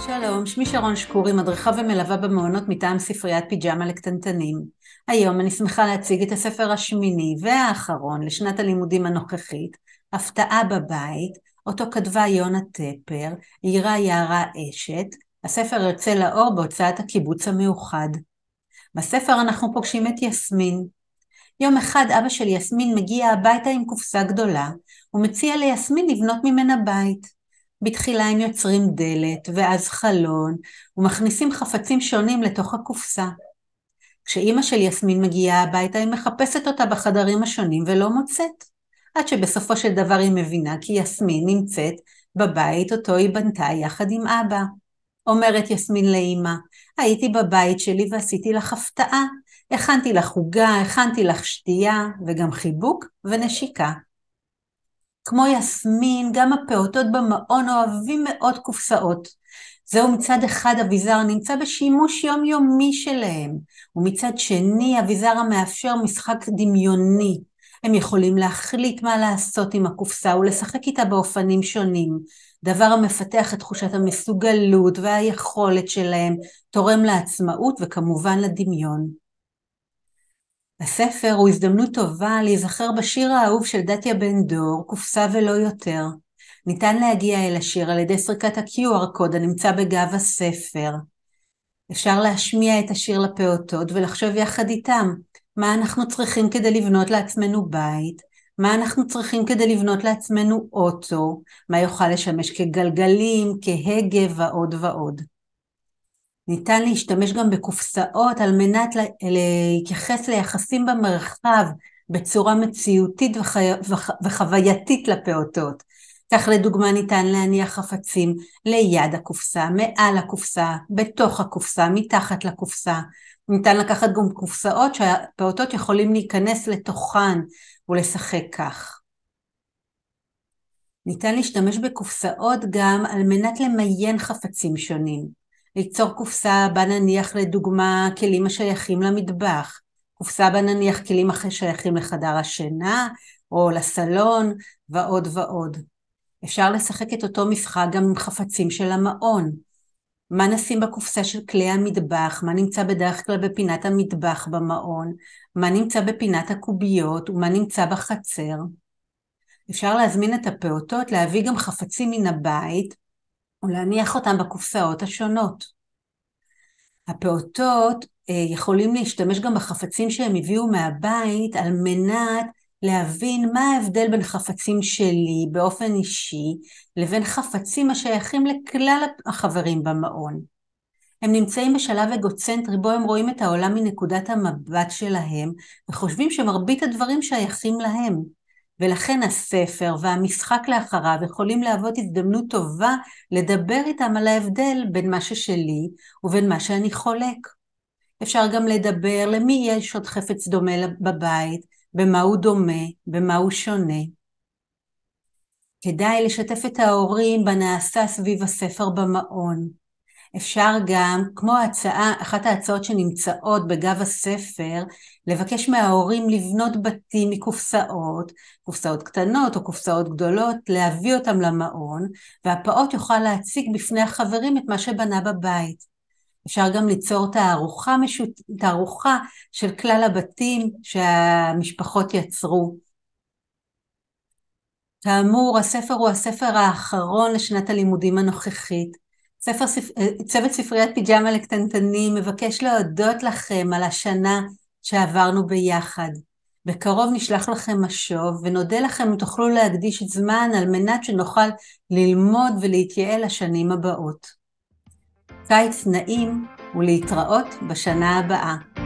שלום, שמי שרון שקורי, מדריכה ומלווה במעונות מטעם ספריית פיג'מה לקטנטנים. היום אני שמחה להציג את הספר השמיני והאחרון לשנת הלימודים הנוכחית, הפתעה בבית, אותו כתבה יונה טפר, עירה יערה אשת, הספר יוצא לאור בהוצאת הקיבוץ המאוחד. בספר אנחנו פוגשים את יסמין. יום אחד אבא של יסמין מגיע הביתה עם קופסה גדולה, ומציע ליסמין לבנות ממנה בית. בתחילה הם יוצרים דלת, ואז חלון, ומכניסים חפצים שונים לתוך הקופסה. כשאימא של יסמין מגיעה הביתה, היא מחפשת אותה בחדרים השונים ולא מוצאת. עד שבסופו של דבר היא מבינה כי יסמין נמצאת בבית אותו היא בנתה יחד עם אבא. אומרת יסמין לאימא, הייתי בבית שלי ועשיתי לך הפתעה. הכנתי לך עוגה, הכנתי לך שתייה, וגם חיבוק ונשיקה. כמו יסמין, גם הפעוטות במעון אוהבים מאוד קופסאות. זהו מצד אחד אביזר נמצא בשימוש יומיומי שלהם, ומצד שני אביזר המאפשר משחק דמיוני. הם יכולים להחליט מה לעשות עם הקופסה ולשחק איתה באופנים שונים, דבר המפתח את תחושת המסוגלות והיכולת שלהם, תורם לעצמאות וכמובן לדמיון. הספר הוא הזדמנות טובה להיזכר בשיר האהוב של דתיה בן דור, קופסה ולא יותר. ניתן להגיע אל השיר על ידי סריקת ה-QR קוד הנמצא בגב הספר. אפשר להשמיע את השיר לפעוטות ולחשוב יחד איתם מה אנחנו צריכים כדי לבנות לעצמנו בית, מה אנחנו צריכים כדי לבנות לעצמנו אוטו, מה יוכל לשמש כגלגלים, כהגה ועוד ועוד. ניתן להשתמש גם בקופסאות על מנת להתייחס ליחסים במרחב בצורה מציאותית וחו... וחו... וחווייתית לפעוטות. כך לדוגמה ניתן להניח חפצים ליד הקופסה, מעל הקופסה, בתוך הקופסה, מתחת לקופסה. ניתן לקחת גם קופסאות שהפעוטות יכולים להיכנס לתוכן ולשחק כך. ניתן להשתמש בקופסאות גם על מנת למיין חפצים שונים. ליצור קופסה בה נניח לדוגמה כלים השייכים למטבח, קופסה בה נניח כלים השייכים לחדר השינה או לסלון ועוד ועוד. אפשר לשחק את אותו משחק גם עם חפצים של המעון. מה נשים בקופסה של כלי המטבח, מה נמצא בדרך כלל בפינת המטבח במעון, מה נמצא בפינת הקוביות ומה נמצא בחצר. אפשר להזמין את הפעוטות להביא גם חפצים מן הבית ולהניח אותם בקופסאות השונות. הפעוטות אה, יכולים להשתמש גם בחפצים שהם הביאו מהבית על מנת להבין מה ההבדל בין חפצים שלי באופן אישי לבין חפצים השייכים לכלל החברים במעון. הם נמצאים בשלב אגוצנטרי בו הם רואים את העולם מנקודת המבט שלהם וחושבים שמרבית הדברים שייכים להם. ולכן הספר והמשחק לאחריו יכולים להוות הזדמנות טובה לדבר איתם על ההבדל בין מה ששלי ובין מה שאני חולק. אפשר גם לדבר למי יש עוד חפץ דומה בבית, במה הוא דומה, במה הוא שונה. כדאי לשתף את ההורים בנעשה סביב הספר במעון, אפשר גם, כמו הצעה, אחת ההצעות שנמצאות בגב הספר, לבקש מההורים לבנות בתים מקופסאות, קופסאות קטנות או קופסאות גדולות, להביא אותם למעון, והפעוט יוכל להציג בפני החברים את מה שבנה בבית. אפשר גם ליצור תערוכה, משות... תערוכה של כלל הבתים שהמשפחות יצרו. כאמור, הספר הוא הספר האחרון לשנת הלימודים הנוכחית. ספר, אה, צוות ספריית פיג'מה לקטנטנים מבקש להודות לכם על השנה שעברנו ביחד. בקרוב נשלח לכם משוב ונודה לכם אם תוכלו להקדיש את זמן על מנת שנוכל ללמוד ולהתייעל לשנים הבאות. קיץ נעים ולהתראות בשנה הבאה.